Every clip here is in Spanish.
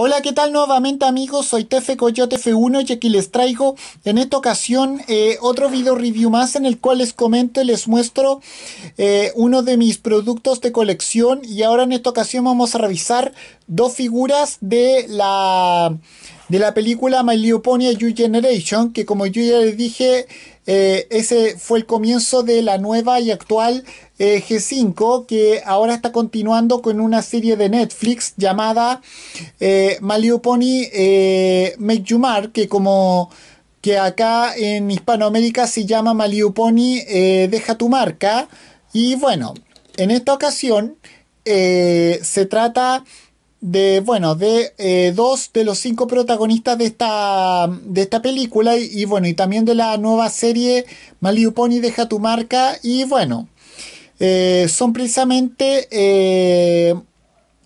Hola, ¿qué tal nuevamente amigos? Soy Tefe Coyote F1 y aquí les traigo en esta ocasión eh, otro video review más en el cual les comento y les muestro eh, uno de mis productos de colección y ahora en esta ocasión vamos a revisar dos figuras de la de la película My Pony You Generation, que como yo ya les dije, eh, ese fue el comienzo de la nueva y actual eh, G5, que ahora está continuando con una serie de Netflix llamada eh, Pony Pony eh, Make You Mark, que como que acá en Hispanoamérica se llama My Pony Deja tu marca. Y bueno, en esta ocasión se trata de, bueno, de eh, dos de los cinco protagonistas de esta, de esta película y, bueno, y también de la nueva serie Malibu Pony deja tu marca y bueno, eh, son precisamente, eh,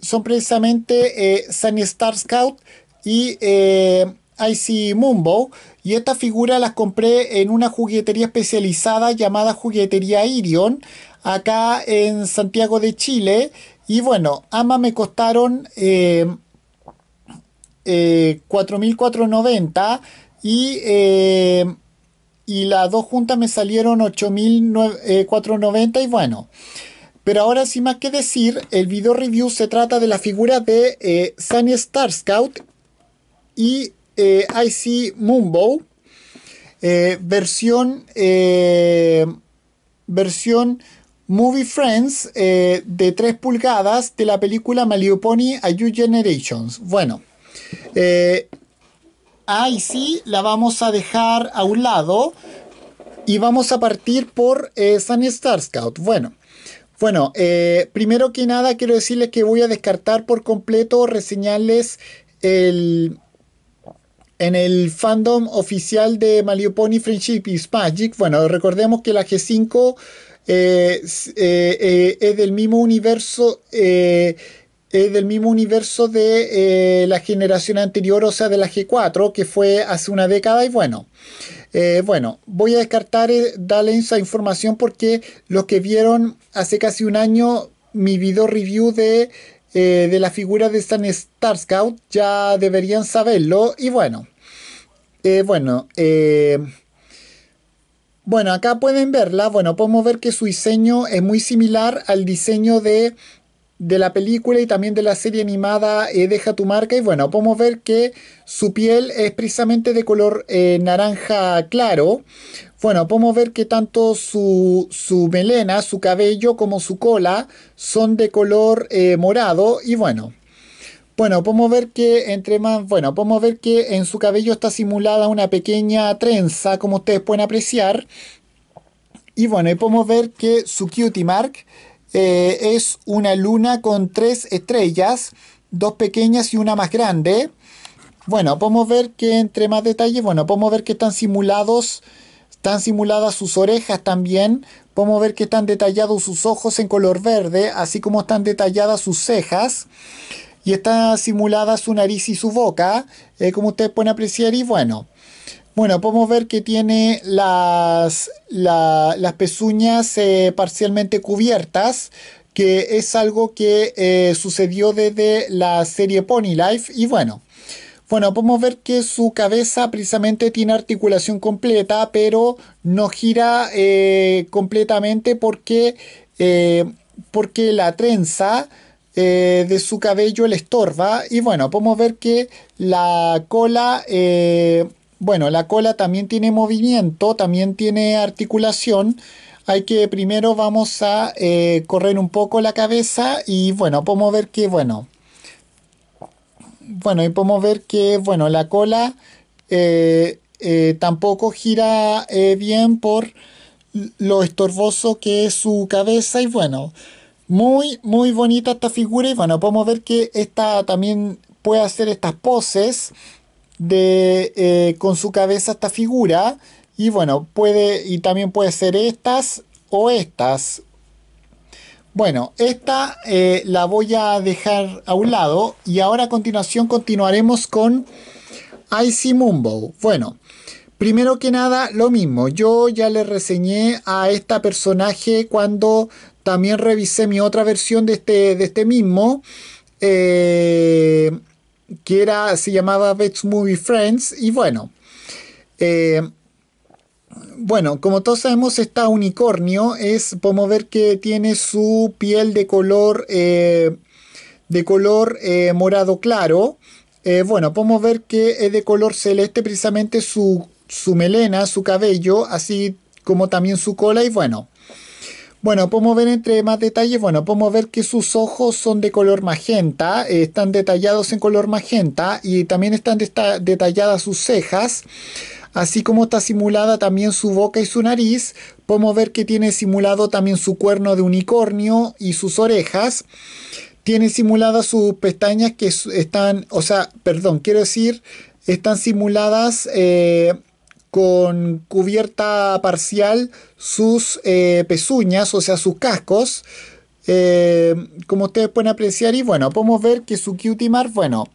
son precisamente Sunny Star Scout y Icy Mumbo y estas figuras las compré en una juguetería especializada llamada Juguetería Irion acá en Santiago de Chile y bueno, AMA me costaron 4.490 eh, eh, y, eh, y las dos juntas me salieron 8.490 y bueno. Pero ahora sin más que decir, el video review se trata de la figura de Sunny Star Scout y IC Moonbow. versión versión Movie Friends eh, de 3 pulgadas de la película Pony A You Generations. Bueno, eh, ahí sí la vamos a dejar a un lado y vamos a partir por eh, Sunny Star Scout. Bueno. Bueno, primero que nada quiero decirles que voy a descartar por completo reseñarles el, en el fandom oficial de Pony Friendship is Magic. Bueno, recordemos que la G5 eh, eh, eh, es del mismo universo es del mismo universo de la generación anterior, o sea, de la G4, que fue hace una década. Y bueno, bueno, voy a descartar, esa información porque los que vieron hace casi un año mi video review de, de la figura de Stan Star Scout ya deberían saberlo. Y bueno, bueno, bueno, acá pueden verla. Bueno, podemos ver que su diseño es muy similar al diseño de, de la película y también de la serie animada eh, Deja tu marca. Y bueno, podemos ver que su piel es precisamente de color eh, naranja claro. Bueno, podemos ver que tanto su, su, melena, su cabello como su cola son de color eh, morado. Y bueno, bueno, podemos ver que entre más, bueno, podemos ver que en su cabello está simulada una pequeña trenza, como ustedes pueden apreciar. Y bueno, podemos ver que su cutie mark eh, es una luna con tres estrellas, dos pequeñas y una más grande. Bueno, podemos ver que entre más detalles, bueno, podemos ver que están simulados, están simuladas sus orejas también. Podemos ver que están detallados sus ojos en color verde, así como están detalladas sus cejas y está simulada su nariz y su boca, eh, como ustedes pueden apreciar. Y bueno, bueno, podemos ver que tiene las, las pezuñas eh, parcialmente cubiertas, que es algo que eh, sucedió desde la serie Pony Life. Y bueno, bueno, podemos ver que su cabeza precisamente tiene articulación completa, pero no gira completamente porque, porque la trenza eh, de su cabello le estorba. Y bueno, podemos ver que la cola, eh, bueno, la cola también tiene movimiento, también tiene articulación. Hay que primero vamos a eh, correr un poco la cabeza y bueno, podemos ver que, bueno, bueno, y podemos ver que, bueno, la cola tampoco gira bien por lo estorboso que es su cabeza y bueno, muy, muy bonita esta figura y bueno, podemos ver que esta también puede hacer estas poses de, eh, con su cabeza esta figura y bueno, puede y también puede ser estas o estas. Bueno, esta eh, la voy a dejar a un lado y ahora a continuación continuaremos con Icy Mumbo. Bueno, primero que nada, lo mismo. Yo ya le reseñé a esta personaje cuando también revisé mi otra versión de este, de este mismo. Eh, que era, se llamaba Best Movie Friends. Y bueno. Eh, bueno, como todos sabemos, está unicornio es, podemos ver que tiene su piel de color, eh, de color morado claro. bueno, podemos ver que es de color celeste precisamente su, su melena, su cabello, así como también su cola y bueno. Bueno, podemos ver entre más detalles, bueno, podemos ver que sus ojos son de color magenta, eh, están detallados en color magenta y también están detalladas sus cejas, así como está simulada también su boca y su nariz. Podemos ver que tiene simulado también su cuerno de unicornio y sus orejas. Tiene simuladas sus pestañas que están, o sea, perdón, quiero decir, están simuladas... Eh, con cubierta parcial sus eh, pezuñas, o sea, sus cascos, eh, como ustedes pueden apreciar. Y bueno, podemos ver que su cutie mark, bueno,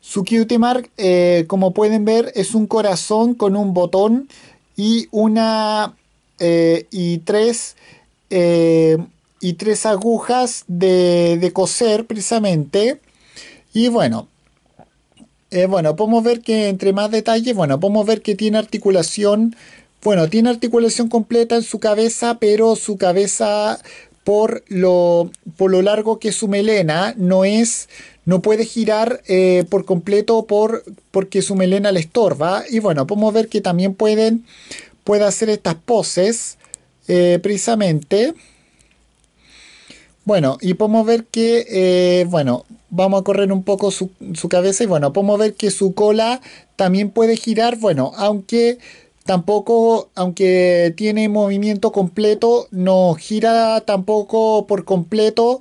su cutie mark, eh, como pueden ver, es un corazón con un botón y una y tres y tres agujas de, de coser precisamente. Y bueno, eh, bueno, podemos ver que entre más detalles, bueno, podemos ver que tiene articulación, bueno, tiene articulación completa en su cabeza, pero su cabeza por lo, por lo largo que es su melena no es, no puede girar eh, por completo por, porque su melena le estorba. Y bueno, podemos ver que también pueden, puede hacer estas poses eh, precisamente. Bueno, y podemos ver que, bueno, vamos a correr un poco su, cabeza y bueno, podemos ver que su cola también puede girar, bueno, aunque tampoco, aunque tiene movimiento completo, no gira tampoco por completo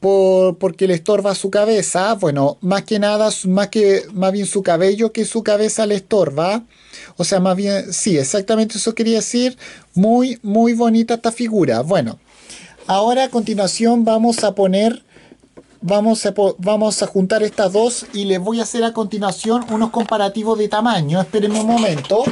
porque le estorba su cabeza. Bueno, más que nada, más, que, más bien su cabello que su cabeza le estorba. O sea, más bien, sí, exactamente eso quería decir. Muy, muy bonita esta figura. Bueno, ahora a continuación vamos a poner Vamos a, juntar estas dos y les voy a hacer a continuación unos comparativos de tamaño. Esperemos un momento.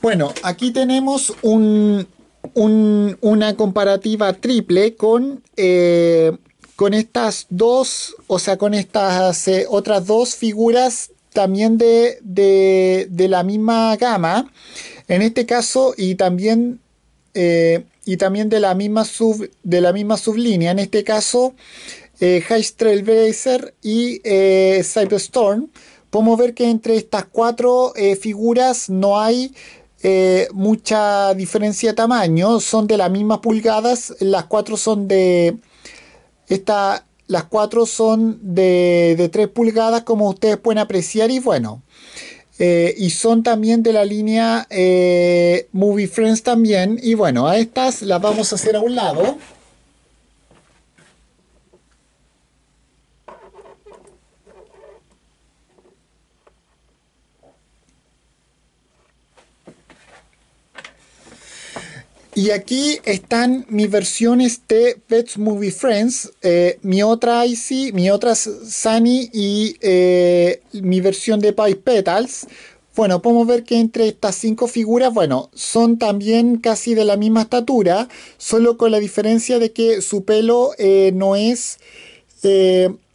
Bueno, aquí tenemos un, una comparativa triple con, eh, con estas dos, o sea, con estas eh, otras dos figuras también de, de, la misma gama. En este caso, y también eh, y también de la misma, sub, de la misma sublínea. En este caso, eh, Trail Trailblazer y eh, Cyberstorm. Podemos ver que entre estas cuatro eh, figuras no hay eh, mucha diferencia de tamaño. Son de las mismas pulgadas. Las cuatro son de... Esta, las cuatro son de, de 3 pulgadas como ustedes pueden apreciar y bueno. Eh, y son también de la línea eh, Movie Friends también. Y bueno, a estas las vamos a hacer a un lado. Y aquí están mis versiones de Pets Movie Friends, eh, mi otra Icy, mi otra Sunny y eh, mi versión de Pie Petals. Bueno, podemos ver que entre estas cinco figuras, bueno, son también casi de la misma estatura, solo con la diferencia de que su pelo eh, no es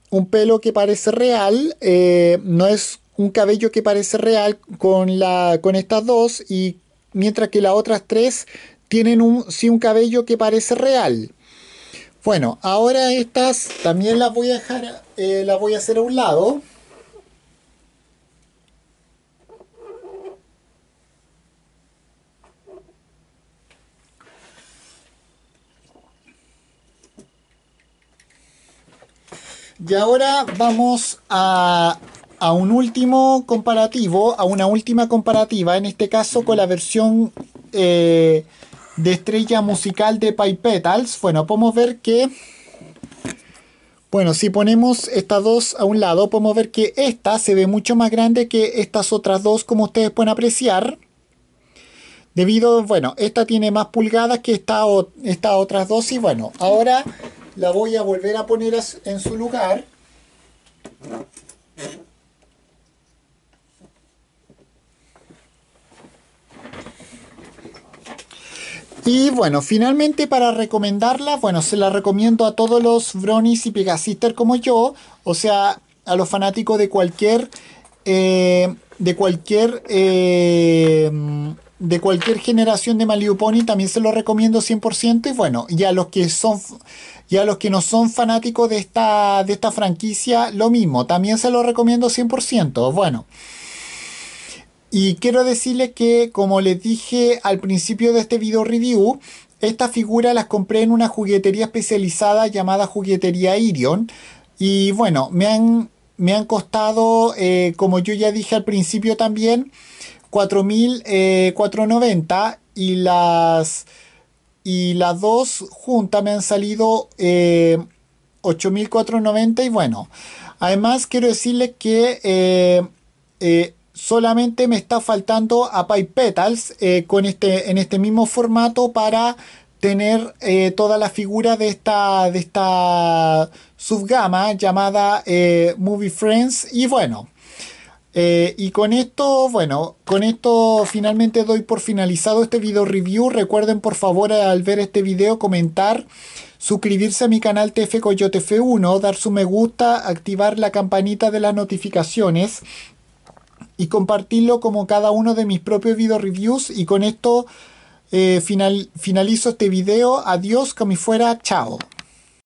un pelo que parece real, no es un cabello que parece real con, la, con estas dos y mientras que las otras tres tienen un, sí un cabello que parece real. Bueno, ahora estas también las voy a dejar, eh, las voy a hacer a un lado. Y ahora vamos a, un último comparativo, a una última comparativa, en este caso con la versión eh, de estrella musical de Pipetals. Bueno, podemos ver que... Bueno, si ponemos estas dos a un lado, podemos ver que esta se ve mucho más grande que estas otras dos, como ustedes pueden apreciar. Debido, bueno, esta tiene más pulgadas que estas otras dos. Y bueno, ahora la voy a volver a poner en su lugar. Y bueno, finalmente para recomendarla, bueno, se la recomiendo a todos los Bronies y Pegasister como yo, o sea, a los fanáticos de cualquier. Eh, de cualquier. Eh, de cualquier generación de Maliuponi también se lo recomiendo 100% y bueno, y a los que son los que no son fanáticos de esta de esta franquicia lo mismo, también se lo recomiendo 100%. Bueno, y quiero decirles que, como les dije al principio de este video review, estas figuras las compré en una juguetería especializada llamada Juguetería Irion. Y bueno, me han, me han costado, eh, como yo ya dije al principio también, 4.490 eh, y las, y las dos juntas me han salido 8.490 eh, y bueno, además quiero decirles que solamente me está faltando a Pipe Petals eh, con este, en este mismo formato para tener eh, toda la figura de esta, de esta subgama llamada eh, Movie Friends y bueno. y con esto, bueno, con esto finalmente doy por finalizado este video review. Recuerden por favor al ver este video comentar suscribirse a mi canal TF Coyote F1, dar su me gusta, activar la campanita de las notificaciones y compartirlo como cada uno de mis propios video reviews y con esto eh, finalizo este video. Adiós, como fuera, chao.